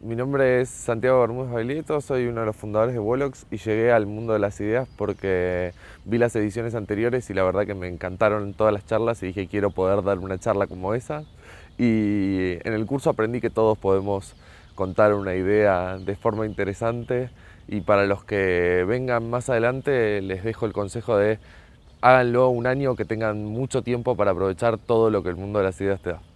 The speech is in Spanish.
Mi nombre es Santiago Bermúdez Babilito, soy uno de los fundadores de Wolox y llegué al mundo de las ideas porque vi las ediciones anteriores y la verdad que me encantaron todas las charlas y dije quiero poder dar una charla como esa. Y en el curso aprendí que todos podemos contar una idea de forma interesante y para los que vengan más adelante les dejo el consejo de háganlo un año que tengan mucho tiempo para aprovechar todo lo que el mundo de las ideas te da.